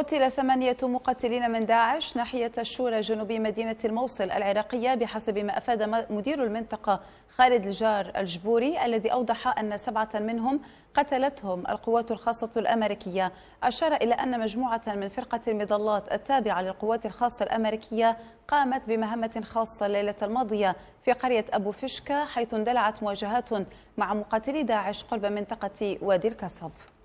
قتل ثمانية مقاتلين من داعش ناحية الشورى جنوب مدينة الموصل العراقية بحسب ما أفاد مدير المنطقة خالد الجار الجبوري الذي أوضح أن سبعة منهم قتلتهم القوات الخاصة الأمريكية أشار إلى أن مجموعة من فرقة المظلات التابعة للقوات الخاصة الأمريكية قامت بمهمة خاصة الليلة الماضية في قرية أبو فشكة حيث اندلعت مواجهات مع مقاتلي داعش قرب منطقة وادي الكصب